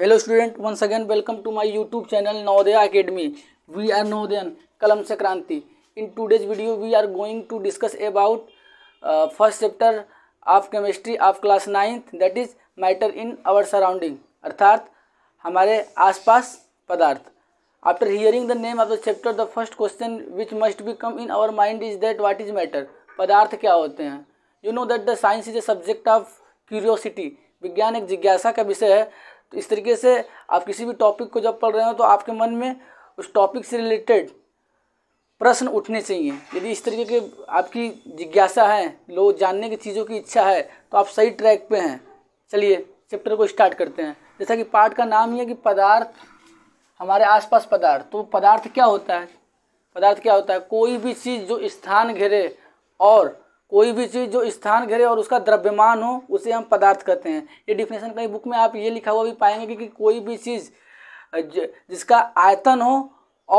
hello student once again welcome to my YouTube channel Navodaya academy we are Navodayan कलम से क्रांति in today's video we are going to discuss about first chapter of chemistry of class ninth that is matter in our surrounding अर्थात हमारे आसपास पदार्थ after hearing the name of the chapter the first question which must be come in our mind is that what is matter पदार्थ क्या होते हैं you know that the science is a subject of curiosity विज्ञान एक जिज्ञासा का विषय है तो इस तरीके से आप किसी भी टॉपिक को जब पढ़ रहे हो तो आपके मन में उस टॉपिक से रिलेटेड प्रश्न उठने चाहिए यदि इस तरीके के आपकी जिज्ञासा है लोग जानने की चीज़ों की इच्छा है तो आप सही ट्रैक पे हैं चलिए चैप्टर को स्टार्ट करते हैं जैसा कि पार्ट का नाम ही है कि पदार्थ हमारे आसपास पदार्थ तो पदार्थ क्या होता है पदार्थ क्या होता है कोई भी चीज़ जो स्थान घेरे और कोई भी चीज़ जो स्थान घेरे और उसका द्रव्यमान हो उसे हम पदार्थ कहते हैं ये डिफिनेशन कहीं बुक में आप ये लिखा हुआ भी पाएंगे कि, कि कोई भी चीज़ जिसका आयतन हो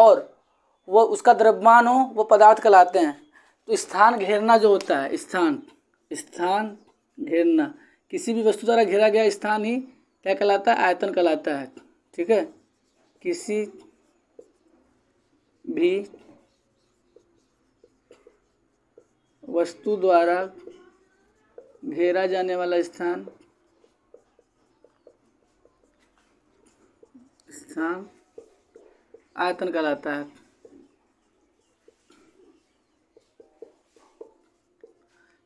और वो उसका द्रव्यमान हो वो पदार्थ कहलाते हैं तो स्थान घेरना जो होता है स्थान स्थान घेरना किसी भी वस्तु द्वारा घेरा गया स्थान ही क्या कहलाता है आयतन कहलाता है ठीक है किसी भी वस्तु द्वारा घेरा जाने वाला स्थान स्थान आयतन कहलाता है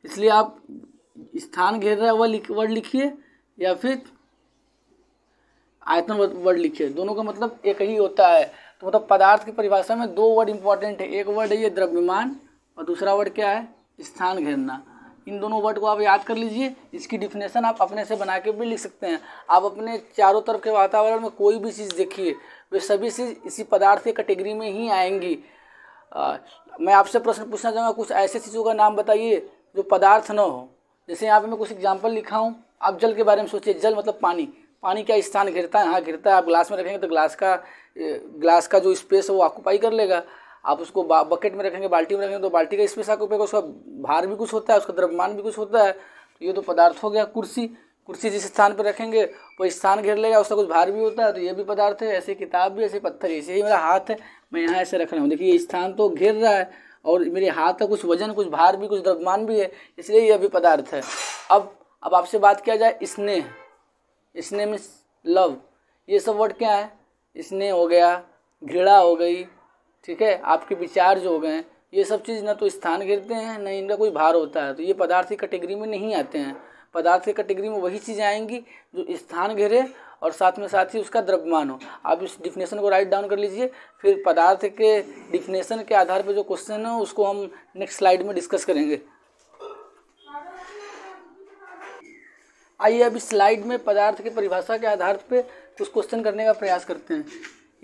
इसलिए आप स्थान घेर रहा है वह वर्ड लिखिए या फिर आयतन वर्ड लिखिए दोनों का मतलब एक ही होता है तो मतलब पदार्थ की परिभाषा में दो वर्ड इंपॉर्टेंट है एक वर्ड है ये द्रव्यमान और दूसरा वर्ड क्या है स्थान घेरना इन दोनों वर्ड को आप याद कर लीजिए इसकी डिफिनेशन आप अपने से बना के भी लिख सकते हैं आप अपने चारों तरफ के वातावरण में कोई भी चीज़ देखिए वे सभी चीज़ इसी पदार्थ की कैटेगरी में ही आएंगी आ, मैं आपसे प्रश्न पूछना चाहूँगा कुछ ऐसे चीज़ों का नाम बताइए जो पदार्थ न हो जैसे यहाँ पे मैं कुछ एग्जाम्पल लिखा हूँ आप जल के बारे में सोचिए जल मतलब पानी पानी क्या स्थान घिरता है हाँ घिरता है आप ग्लास में रखेंगे तो ग्लास का ग्लास का जो स्पेस है वो ऑक्यूपाई कर लेगा आप उसको बकेट में रखेंगे बाल्टी में रखेंगे तो बाल्टी का स्पेस आपको पेगा उसका भार भी कुछ होता है उसका द्रव्यमान भी कुछ होता है तो ये तो पदार्थ हो गया कुर्सी कुर्सी जिस स्थान पर रखेंगे वो स्थान घेर लेगा उसका कुछ भार भी होता है तो ये भी पदार्थ है ऐसे किताब भी ऐसे पत्थर ऐसे ही मेरा हाथ है मैं यहाँ ऐसे रख रहा हूँ देखिए ये स्थान तो घेर रहा है और मेरे हाथ का कुछ वजन कुछ भार भी कुछ द्रव्यमान भी है इसलिए यह भी पदार्थ है अब अब आपसे बात किया जाए स्नेह स्नेह मीन्स लव ये सब वर्ड क्या है स्नेह हो गया घृणा हो गई ठीक है आपके विचार जो हो गए हैं ये सब चीज़ ना तो स्थान गिरते हैं ना इनका कोई भार होता है तो ये पदार्थ की कैटेगरी में नहीं आते हैं पदार्थ की कैटेगरी में वही चीज़ें आएंगी जो स्थान घेरे और साथ में साथ ही उसका द्रव्यमान हो आप इस डिफिनेशन को राइट डाउन कर लीजिए फिर पदार्थ के डिफिनेशन के आधार पर जो क्वेश्चन है उसको हम नेक्स्ट स्लाइड में डिस्कस करेंगे आइए अब इस स्लाइड में पदार्थ की परिभाषा के आधार पर कुछ क्वेश्चन करने का प्रयास करते हैं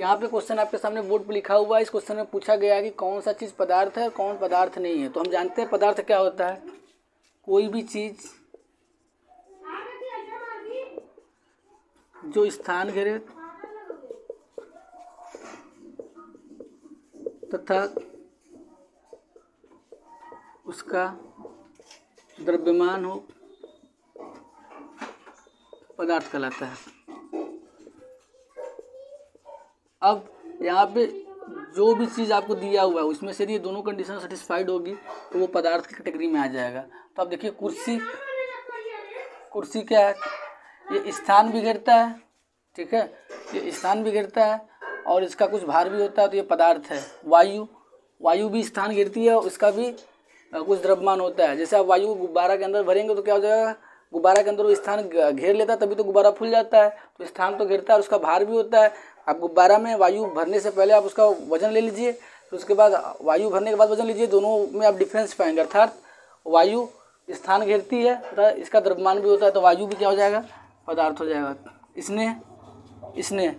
यहाँ पे क्वेश्चन आपके सामने बोर्ड पे लिखा हुआ है इस क्वेश्चन में पूछा गया है कि कौन सा चीज़ पदार्थ है और कौन पदार्थ नहीं है तो हम जानते हैं पदार्थ क्या होता है कोई भी चीज़ जो स्थान घेरे तथा उसका द्रव्यमान हो पदार्थ कहलाता है अब यहाँ पे जो भी चीज़ आपको दिया हुआ है उसमें से ये दोनों कंडीशन सेटिस्फाइड होगी तो वो पदार्थ की कैटेगरी में आ जाएगा तो अब देखिए कुर्सी कुर्सी क्या है ये स्थान भी घिरता है ठीक है ये स्थान भी घिरता है और इसका कुछ भार भी होता है तो ये पदार्थ है वायु वायु भी स्थान घिरती है और भी कुछ द्रव्यमान होता है जैसे आप वायु गुब्बारा के अंदर भरेंगे तो क्या हो जाएगा गुब्बारा के अंदर वो स्थान घेर लेता है तभी तो गुब्बारा फूल जाता है तो स्थान तो घिरता है और उसका भार भी होता है आप गुब्बारा में वायु भरने से पहले आप उसका वजन ले लीजिए फिर तो उसके बाद वायु भरने के बाद वजन लीजिए दोनों में आप डिफरेंस पाएंगे अर्थात वायु स्थान घेरती है तथा इसका द्रव्यमान भी होता है तो वायु भी क्या हो जाएगा पदार्थ हो जाएगा इसने इसने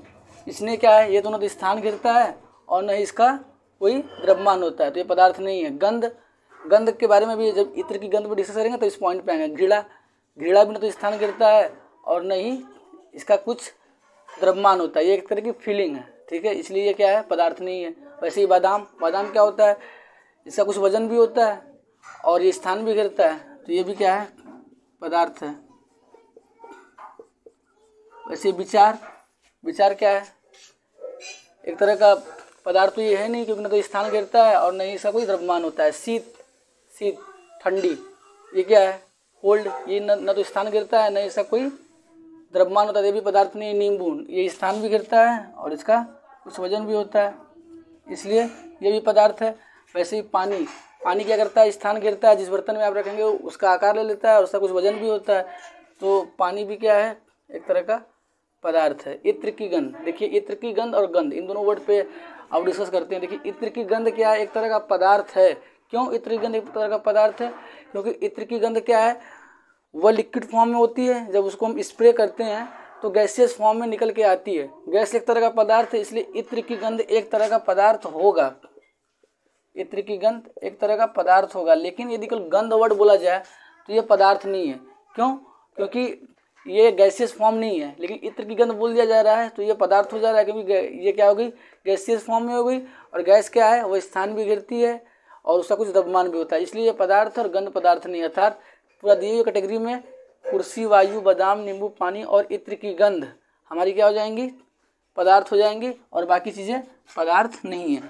इसने क्या है ये दोनों तो स्थान घेरता है और न इसका कोई द्रव्यमान होता है तो ये पदार्थ नहीं है गंध गंध के बारे में भी जब इत्र की गंध पर डिस्कस करेंगे तो इस पॉइंट पे आएंगे घीड़ा घीड़ा भी न तो स्थान गिरता है और न ही इसका कुछ द्रव्यमान होता है ये एक तरह की फीलिंग है ठीक है इसलिए ये क्या है पदार्थ नहीं है वैसे ही बादाम बादाम क्या होता है इसका कुछ वजन भी होता है और ये स्थान भी गिरता है तो ये भी क्या है पदार्थ है वैसे विचार विचार क्या है एक तरह का पदार्थ तो ये है नहीं क्योंकि ना तो स्थान गिरता है और नहीं इसका कोई द्रव्यमान होता है शीत शीत ठंडी ये क्या है कोल्ड ये न, न तो स्थान गिरता है न इसका कोई द्रव्यमान होता है देवी पदार्थ नहीं नींबून ये स्थान भी गिरता है और इसका कुछ वजन भी होता है इसलिए ये भी पदार्थ है वैसे ही पानी पानी क्या करता है स्थान गिरता है जिस बर्तन में आप रखेंगे उसका आकार ले लेता है और उसका कुछ वजन भी होता है तो पानी भी क्या है एक तरह का पदार्थ है इत्र की गंध देखिए इत्र की गंध और गंध इन दोनों वर्ड पे आप डिस्कस करते हैं देखिए इत्र की गंध क्या है एक तरह का पदार्थ है क्यों इत्र की गंध एक तरह का पदार्थ है क्योंकि इत्र की गंध क्या है वह लिक्विड फॉर्म में होती है जब उसको हम स्प्रे करते हैं तो गैसियस फॉर्म में निकल के आती है गैस एक तरह का पदार्थ है इसलिए इत्र की गंध एक तरह का पदार्थ होगा इत्र की गंध एक तरह का पदार्थ होगा लेकिन यदि कल गंध वर्ड बोला जाए तो ये पदार्थ नहीं है क्यों क्योंकि ये गैसियस फॉर्म नहीं है लेकिन इत्र की गंध बोल दिया जा रहा है तो ये पदार्थ हो जा रहा है क्योंकि ये क्या हो गई गैसियस फॉर्म में हो गई और गैस क्या है वह स्थान भी घिरती है और उसका कुछ दबमान भी होता है इसलिए ये पदार्थ और गंध पदार्थ नहीं अर्थात पूरा दी हुई कैटेगरी में कुर्सी वायु बादाम नींबू पानी और इत्र की गंध हमारी क्या हो जाएंगी पदार्थ हो जाएंगी और बाकी चीज़ें पदार्थ नहीं है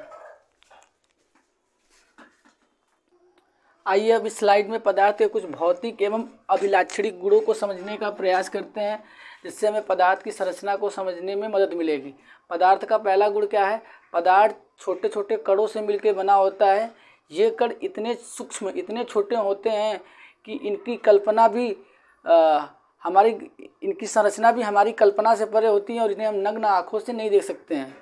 आइए अब इस स्लाइड में पदार्थ के कुछ भौतिक एवं अभिलाक्षणिक गुणों को समझने का प्रयास करते हैं जिससे हमें पदार्थ की संरचना को समझने में मदद मिलेगी पदार्थ का पहला गुण क्या है पदार्थ छोटे छोटे कड़ों से मिलकर बना होता है ये कड़ इतने सूक्ष्म इतने छोटे होते हैं कि इनकी कल्पना भी आ, हमारी इनकी संरचना भी हमारी कल्पना से परे होती है और इन्हें हम नग्न आँखों से नहीं देख सकते हैं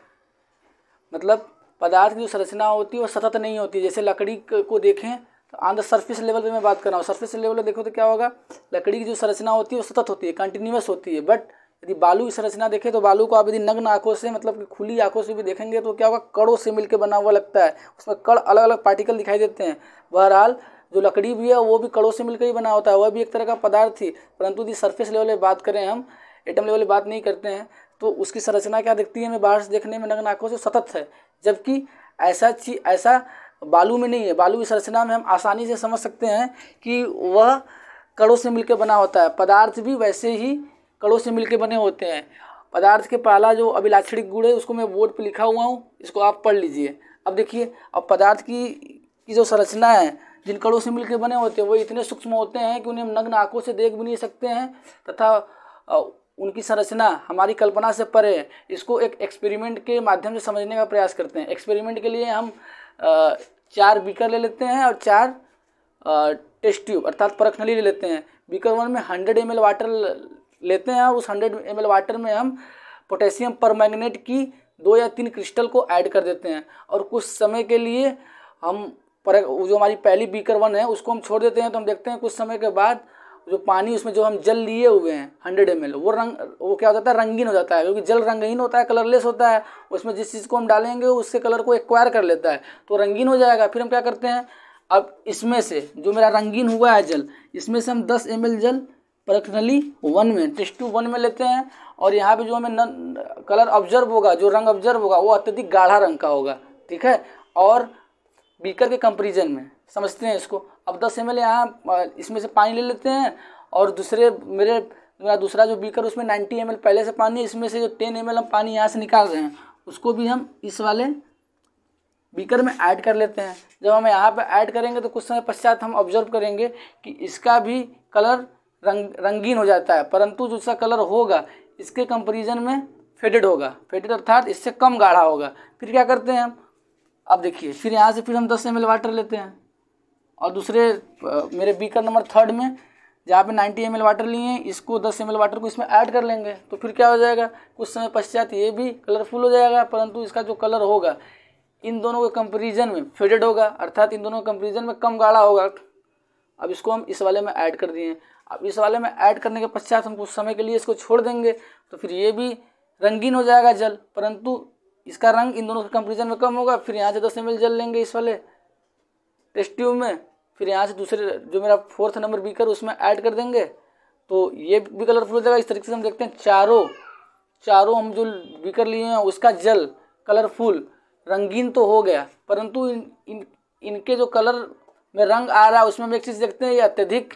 मतलब पदार्थ की जो संरचना होती है वो सतत नहीं होती जैसे लकड़ी को देखें तो ऑन द सर्फिस लेवल पर मैं बात कर रहा हूँ सर्फिस लेवल पर देखो तो क्या होगा लकड़ी की जो संरचना होती है वो सतत होती है कंटिन्यूस होती है बट यदि बालू की संरचना देखें तो बालू को आप यदि नग्न आंखों से मतलब कि खुली आंखों से भी देखेंगे तो क्या होगा कड़ों से मिलकर बना हुआ लगता है उसमें कड़ अलग अलग पार्टिकल दिखाई देते हैं बहरहाल जो लकड़ी भी है वो भी कड़ों से मिलकर ही बना होता है वह भी एक तरह का पदार्थ ही परंतु यदि सर्फेस लेवल पर बात करें हम एटम लेवल बात नहीं करते हैं तो उसकी संरचना क्या दिखती है हमें बाहर से देखने में नग्न आँखों से सतत है जबकि ऐसा चीज ऐसा बालू में नहीं है बालू की संरचना में हम आसानी से समझ सकते हैं कि वह कड़ों से मिलकर बना होता है पदार्थ भी वैसे ही कड़ों से मिलकर बने होते हैं पदार्थ के पहला जो अभिलाक्षणिक गुण है उसको मैं बोर्ड पर लिखा हुआ हूँ इसको आप पढ़ लीजिए अब देखिए अब पदार्थ की की जो संरचना है जिन कड़ों से मिलकर बने होते हैं वो इतने सूक्ष्म होते हैं कि उन्हें हम नग्न आंखों से देख भी नहीं सकते हैं तथा उनकी संरचना हमारी कल्पना से परे इसको एक एक्सपेरिमेंट के माध्यम से समझने का प्रयास करते हैं एक्सपेरिमेंट के लिए हम चार बीकर ले लेते हैं और चार टेस्ट ट्यूब अर्थात परख नली ले लेते हैं बीकर वन में हंड्रेड एम वाटर लेते हैं और उस हंड्रेड एम वाटर में हम पोटेशियम पर की दो या तीन क्रिस्टल को ऐड कर देते हैं और कुछ समय के लिए हम पर जो हमारी पहली बीकर वन है उसको हम छोड़ देते हैं तो हम देखते हैं कुछ समय के बाद जो पानी उसमें जो हम जल लिए हुए हैं हंड्रेड एम वो रंग वो क्या हो जाता है रंगीन हो जाता है क्योंकि जल रंगहीन होता है कलरलेस होता है उसमें जिस चीज़ को हम डालेंगे उससे कलर को एक्वायर कर लेता है तो रंगीन हो जाएगा फिर हम क्या करते हैं अब इसमें से जो मेरा रंगीन हुआ है जल इसमें से हम दस एम जल पर्सनली वन में टेस्ट टू वन में लेते हैं और यहाँ पे जो हमें न, कलर ऑब्जर्व होगा जो रंग ऑब्जर्व होगा वो अत्यधिक गाढ़ा रंग का होगा ठीक है और बीकर के कंपेरिजन में समझते हैं इसको अब दस एम एल यहाँ इसमें से पानी ले लेते हैं और दूसरे मेरे मेरा दूसरा जो बीकर उसमें नाइन्टी एम पहले से पानी है इसमें से जो टेन एम हम पानी यहाँ से निकाल रहे हैं उसको भी हम इस वाले बीकर में ऐड कर लेते हैं जब हम यहाँ पर ऐड करेंगे तो कुछ समय पश्चात हम ऑब्जर्व करेंगे कि इसका भी कलर रंग रंगीन हो जाता है परंतु जो इसका कलर होगा इसके कंपेरिजन में फेडेड होगा फेडेड अर्थात इससे कम गाढ़ा होगा फिर क्या करते हैं हम अब देखिए फिर यहाँ से फिर हम दस एम वाटर लेते हैं और दूसरे मेरे बीकर नंबर थर्ड में जहाँ पे 90 एम वाटर लिए हैं इसको 10 एम वाटर को इसमें ऐड कर लेंगे तो फिर क्या हो जाएगा कुछ समय पश्चात ये भी कलरफुल हो जाएगा परंतु इसका जो कलर होगा इन दोनों के कंपेरिजन में फेडेड होगा अर्थात इन दोनों के कंपेरिजन में कम गाढ़ा होगा अब इसको हम इस वाले में ऐड कर दिए अब इस वाले में ऐड करने के पश्चात हम कुछ समय के लिए इसको छोड़ देंगे तो फिर ये भी रंगीन हो जाएगा जल परंतु इसका रंग इन दोनों के कंपेरिजन में कम होगा फिर यहाँ से दस एम जल लेंगे इस वाले टेस्ट ट्यूब में फिर यहाँ से दूसरे जो मेरा फोर्थ नंबर बीकर उसमें ऐड कर देंगे तो ये भी कलरफुल हो जाएगा इस तरीके से हम देखते हैं चारों चारों हम जो बीकर लिए हैं उसका जल कलरफुल रंगीन तो हो गया परंतु इन, इन इनके जो कलर में रंग आ रहा है उसमें हम एक चीज़ देखते हैं ये अत्यधिक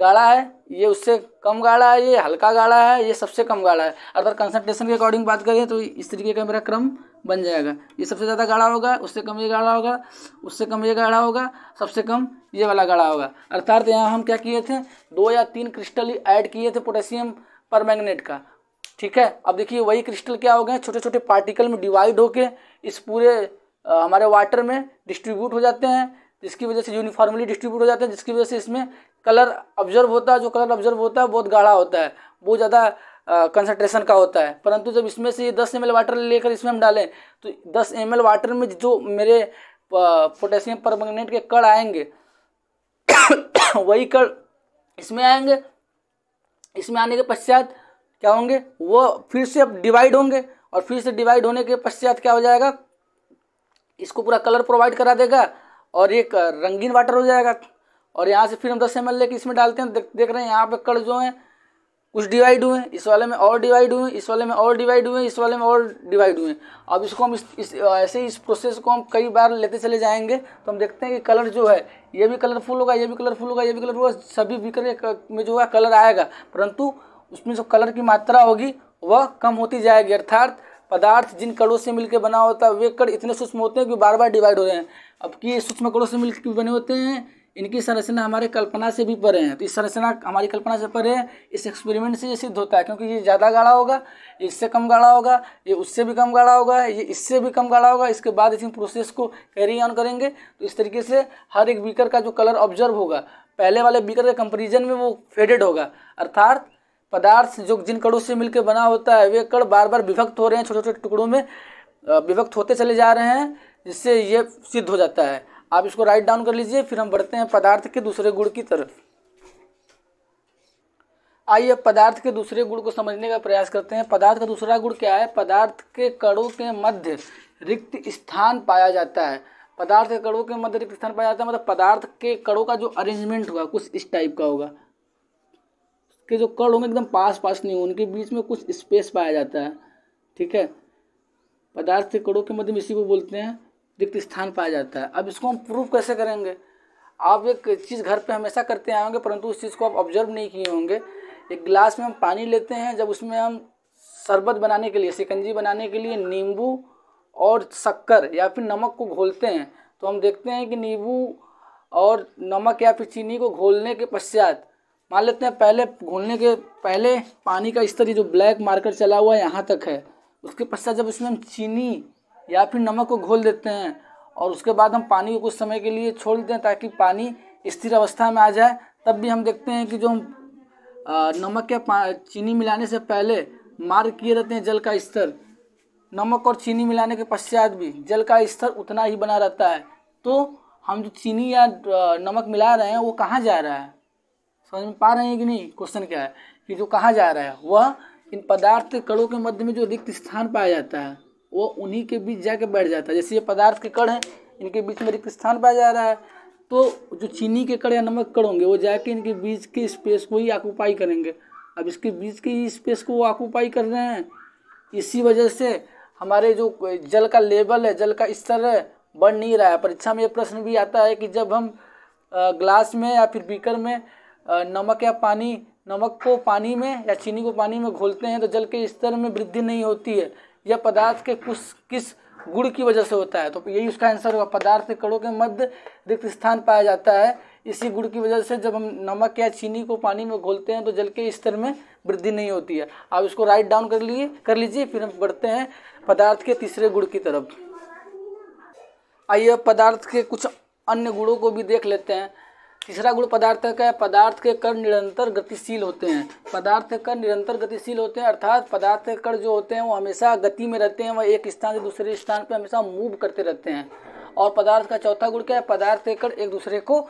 गाढ़ा है ये उससे कम गाढ़ा है ये हल्का गाढ़ा है ये सबसे कम गाढ़ा है अगर कंसंट्रेशन के अकॉर्डिंग बात करें तो इस तरीके का मेरा क्रम बन जाएगा ये सबसे ज़्यादा गाढ़ा होगा उससे कम ये गाढ़ा होगा उससे कम ये गाढ़ा होगा सबसे कम ये वाला गाढ़ा होगा अर्थात यहाँ हम क्या किए थे दो या तीन क्रिस्टल ऐड किए थे पोटेशियम पर का ठीक है अब देखिए वही क्रिस्टल क्या हो गए छोटे छोटे पार्टिकल में डिवाइड होके इस पूरे आ, हमारे वाटर में डिस्ट्रीब्यूट हो जाते हैं जिसकी वजह से यूनिफॉर्मली डिस्ट्रीब्यूट हो जाते हैं जिसकी वजह से इसमें कलर ऑब्जर्व होता है जो कलर ऑब्जर्व होता है बहुत गाढ़ा होता है बहुत ज़्यादा कंसनट्रेशन का होता है परंतु जब इसमें से ये दस एम वाटर लेकर इसमें हम डालें तो दस एम वाटर में जो मेरे पोटेशियम परमैंगनेट के कड़ आएंगे वही कड़ इसमें आएंगे इसमें आने के पश्चात क्या होंगे वो फिर से डिवाइड होंगे और फिर से डिवाइड होने के पश्चात क्या हो जाएगा इसको पूरा कलर प्रोवाइड करा देगा और एक रंगीन वाटर हो जाएगा और यहाँ से फिर हम दस एम लेके इसमें डालते हैं देख, देख रहे हैं यहाँ पे कड़ जो हैं कुछ डिवाइड हुए इस वाले में और डिवाइड हुए इस वाले में और डिवाइड हुए इस वाले में और डिवाइड हुए अब इसको हम इस, इस ऐसे इस प्रोसेस को हम कई बार लेते चले जाएंगे तो हम देखते हैं कि कलर जो है ये भी कलरफुल होगा ये भी कलरफुल होगा ये भी कलरफुल होगा सभी बिक्रे में जो है कलर आएगा परंतु उसमें जो कलर की मात्रा होगी वह कम होती जाएगी अर्थात पदार्थ जिन कणों से मिलकर बना होता है वे कण इतने सूक्ष्म होते हैं कि बार बार डिवाइड हो रहे हैं अब कि सूक्ष्म कणों से मिलकर बने होते हैं इनकी संरचना हमारे कल्पना से भी परे हैं तो इस संरचना हमारी कल्पना से परे है इस एक्सपेरिमेंट से ये सिद्ध होता है क्योंकि ये ज़्यादा गाढ़ा होगा इससे कम गाढ़ा होगा ये उससे भी कम गाढ़ा होगा ये इससे भी कम गाढ़ा होगा इसके बाद इसी प्रोसेस को कैरी ऑन करेंगे तो इस तरीके से हर एक बीकर का जो कलर ऑब्जर्व होगा पहले वाले बीकर के कंपेरिजन में वो फेडेड होगा अर्थात पदार्थ जो जिन कणों से मिलकर बना होता है वे कण बार बार विभक्त हो रहे हैं छोटे छोटे टुकड़ों में विभक्त होते चले जा रहे हैं जिससे ये सिद्ध हो जाता है आप इसको राइट डाउन कर लीजिए फिर हम बढ़ते हैं पदार्थ के दूसरे गुण की तरफ आइए पदार्थ के दूसरे गुण को समझने का प्रयास करते हैं पदार्थ का दूसरा गुण क्या है पदार्थ के कणों के मध्य रिक्त स्थान पाया जाता है पदार्थ के कणों के मध्य रिक्त स्थान पाया जाता है मतलब पदार्थ के कणों का जो अरेंजमेंट होगा कुछ इस टाइप का होगा के जो कड़ होंगे एकदम पास पास नहीं होंगे उनके बीच में कुछ स्पेस पाया जाता है ठीक है पदार्थ के कड़ों के मध्य में इसी को बोलते हैं रिक्त स्थान पाया जाता है अब इसको हम प्रूव कैसे करेंगे आप एक चीज़ घर पे हमेशा करते आए होंगे परंतु उस चीज़ को आप ऑब्जर्व नहीं किए होंगे एक गिलास में हम पानी लेते हैं जब उसमें हम शरबत बनाने के लिए सिकंजी बनाने के लिए नींबू और शक्कर या फिर नमक को घोलते हैं तो हम देखते हैं कि नींबू और नमक या फिर चीनी को घोलने के पश्चात मान लेते हैं पहले घोलने के पहले पानी का स्तर ये जो ब्लैक मार्कर चला हुआ है यहाँ तक है उसके पश्चात जब इसमें हम चीनी या फिर नमक को घोल देते हैं और उसके बाद हम पानी को कुछ समय के लिए छोड़ देते हैं ताकि पानी स्थिर अवस्था में आ जाए तब भी हम देखते हैं कि जो हम नमक या चीनी मिलाने से पहले मार्क किए रहते हैं जल का स्तर नमक और चीनी मिलाने के पश्चात भी जल का स्तर उतना ही बना रहता है तो हम जो चीनी या नमक मिला रहे हैं वो कहाँ जा रहा है समझ में पा रहे हैं कि नहीं क्वेश्चन क्या है कि जो कहा जा रहा है वह इन पदार्थ कड़ों के मध्य में जो रिक्त स्थान पाया जाता है वो उन्हीं के बीच जाके बैठ जाता है जैसे ये पदार्थ के कड़ हैं इनके बीच में रिक्त स्थान पाया जा रहा है तो जो चीनी के कड़ या नमक कड़ होंगे वो जाके इनके बीच के स्पेस को ही आकूपाई करेंगे अब इसके बीच के ही स्पेस को वो आकूपाई कर रहे हैं इसी वजह से हमारे जो जल का लेवल है जल का स्तर है बढ़ नहीं रहा है परीक्षा में ये प्रश्न भी आता है कि जब हम ग्लास में या फिर बीकर में नमक या पानी नमक को पानी में या चीनी को पानी में घोलते हैं तो जल के स्तर में वृद्धि नहीं होती है यह पदार्थ के कुछ किस गुड़ की वजह से होता है तो यही उसका आंसर होगा पदार्थ कड़ों के मध्य रिक्त स्थान पाया जाता है इसी गुड़ की वजह से जब हम नमक या चीनी को पानी में घोलते हैं तो जल के स्तर में वृद्धि नहीं होती है आप इसको राइट डाउन कर लिए कर लीजिए फिर हम बढ़ते हैं पदार्थ के तीसरे गुड़ की तरफ आइए पदार्थ के कुछ अन्य गुणों को भी देख लेते हैं तीसरा गुण पदार्थ का है पदार्थ के कण निरंतर गतिशील होते हैं पदार्थ के कण निरंतर गतिशील होते हैं अर्थात पदार्थ के कण जो होते हैं वो हमेशा गति में रहते हैं वह एक स्थान से दूसरे स्थान पर हमेशा मूव करते रहते हैं और पदार्थ का चौथा गुण क्या है पदार्थ के कण एक दूसरे को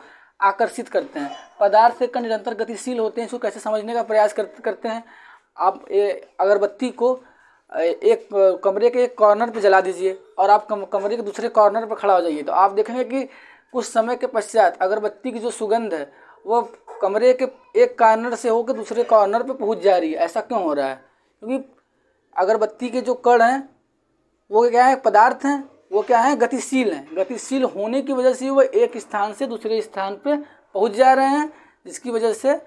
आकर्षित करते हैं पदार्थ के कण निरंतर गतिशील होते हैं इसको कैसे समझने का प्रयास करते हैं आप अगरबत्ती को एक कमरे के एक कॉर्नर पर जला दीजिए और आप कम, कमरे के दूसरे कॉर्नर पर खड़ा हो जाइए तो आप देखेंगे कि कुछ समय के पश्चात अगरबत्ती की जो सुगंध है वो कमरे के एक कॉर्नर से होकर दूसरे कॉर्नर पे पहुंच जा रही है ऐसा क्यों हो रहा है क्योंकि अगरबत्ती के जो कण हैं वो क्या है पदार्थ हैं वो क्या है गतिशील हैं गतिशील होने की वजह से वो एक स्थान से दूसरे स्थान पे पहुंच जा रहे हैं जिसकी वजह से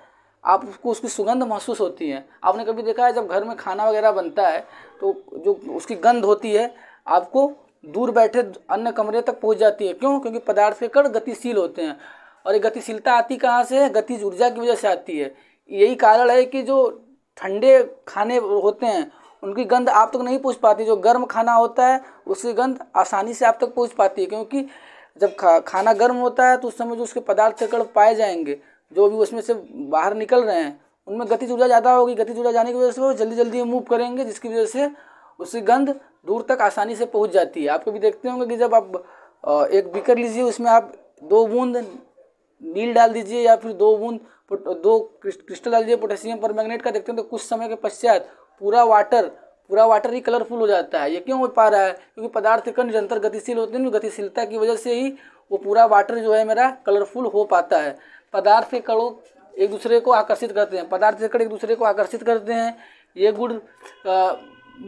आपको उसकी सुगंध महसूस होती है आपने कभी देखा है जब घर में खाना वगैरह बनता है तो जो उसकी गंध होती है आपको दूर बैठे अन्य कमरे तक पहुंच जाती है क्यों क्योंकि पदार्थ के कण गतिशील होते हैं और ये गतिशीलता आती कहाँ से है गतिज ऊर्जा की वजह से आती है यही कारण है कि जो ठंडे खाने होते हैं उनकी गंध आप तक नहीं पूछ पाती जो गर्म खाना होता है उसकी गंध आसानी से आप तक पहुँच पाती है क्योंकि जब खा खाना गर्म होता है तो उस समय जो उसके पदार्थ कण पाए जाएंगे जो भी उसमें से बाहर निकल रहे हैं उनमें गतिज ऊर्जा ज़्यादा होगी गति ऊर्जा जाने की वजह से वो जल्दी जल्दी मूव करेंगे जिसकी वजह से उसकी गंध दूर तक आसानी से पहुंच जाती है आप कभी देखते होंगे कि जब आप एक बीकर लीजिए उसमें आप दो बूंद नील डाल दीजिए या फिर दो बूंद दो क्रिस्टल डाल दीजिए पोटेशियम पर मैग्नेट का देखते हैं तो कुछ समय के पश्चात पूरा वाटर पूरा वाटर ही कलरफुल हो जाता है ये क्यों हो पा रहा है क्योंकि पदार्थ कण निरंतर गतिशील होते हैं गतिशीलता की वजह से ही वो पूरा वाटर जो है मेरा कलरफुल हो पाता है पदार्थ के कणों एक दूसरे को आकर्षित करते हैं पदार्थ के कण एक दूसरे को आकर्षित करते हैं ये गुड़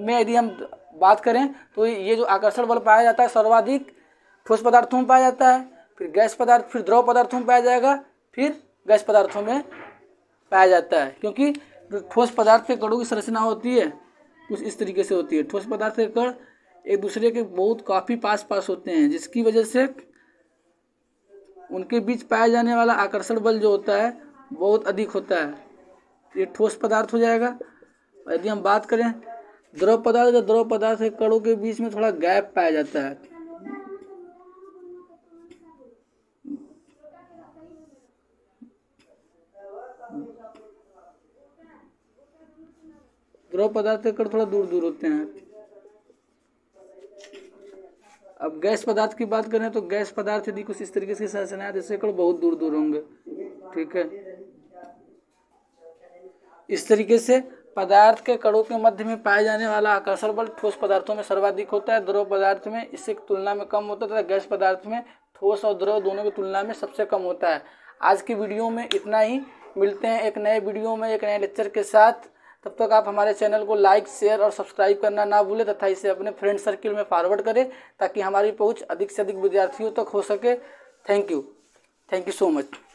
में यदि हम बात करें तो ये जो आकर्षण बल पाया जाता है सर्वाधिक ठोस पदार्थों में पाया जाता है फिर गैस पदार्थ फिर द्रव पदार्थों में पाया जाएगा फिर गैस पदार्थों में पाया जाता है क्योंकि ठोस पदार्थ के कणों की संरचना होती है कुछ इस तरीके से होती है ठोस पदार्थ के कण एक दूसरे के बहुत काफ़ी पास पास होते हैं जिसकी वजह से उनके बीच पाया जाने वाला आकर्षण बल जो होता है बहुत अधिक होता है ये ठोस पदार्थ हो जाएगा यदि हम बात करें द्रव पदार्थ का द्रव पदार्थ के कणों के बीच में थोड़ा गैप पाया जाता है द्रव पदार्थ के कण थोड़ा दूर दूर होते हैं अब गैस पदार्थ की बात करें तो गैस पदार्थ यदि कुछ इस तरीके से संरचना है जैसे कण बहुत दूर दूर होंगे ठीक है इस तरीके से पदार्थ के कणों के मध्य में पाए जाने वाला आकर्षण बल ठोस पदार्थों में सर्वाधिक होता है द्रव पदार्थ में इससे तुलना में कम होता है तथा गैस पदार्थ में ठोस और द्रव दोनों की तुलना में सबसे कम होता है आज की वीडियो में इतना ही मिलते हैं एक नए वीडियो में एक नए लेक्चर के साथ तब तक आप हमारे चैनल को लाइक शेयर और सब्सक्राइब करना ना भूलें तथा इसे अपने फ्रेंड सर्किल में फॉरवर्ड करें ताकि हमारी पहुँच अधिक से अधिक विद्यार्थियों तक हो सके thank you thank you so much